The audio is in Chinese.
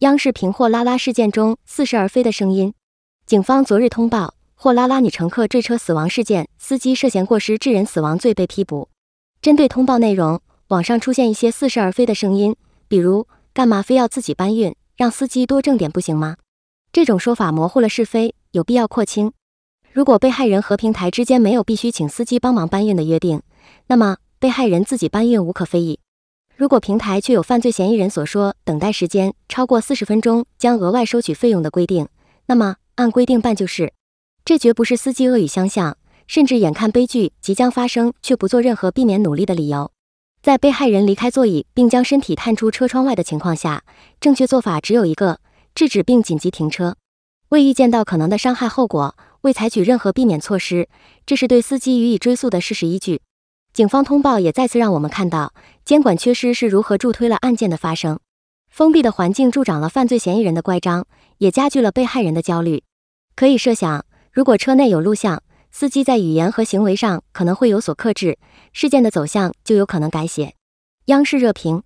央视频货拉拉”事件中似是而非的声音，警方昨日通报“货拉拉”女乘客坠车死亡事件，司机涉嫌过失致人死亡罪被批捕。针对通报内容，网上出现一些似是而非的声音，比如“干嘛非要自己搬运，让司机多挣点不行吗？”这种说法模糊了是非，有必要廓清。如果被害人和平台之间没有必须请司机帮忙搬运的约定，那么被害人自己搬运无可非议。如果平台却有犯罪嫌疑人所说等待时间超过四十分钟将额外收取费用的规定，那么按规定办就是。这绝不是司机恶语相向，甚至眼看悲剧即将发生却不做任何避免努力的理由。在被害人离开座椅并将身体探出车窗外的情况下，正确做法只有一个：制止并紧急停车。未预见到可能的伤害后果，未采取任何避免措施，这是对司机予以追诉的事实依据。警方通报也再次让我们看到。监管缺失是如何助推了案件的发生？封闭的环境助长了犯罪嫌疑人的乖张，也加剧了被害人的焦虑。可以设想，如果车内有录像，司机在语言和行为上可能会有所克制，事件的走向就有可能改写。央视热评。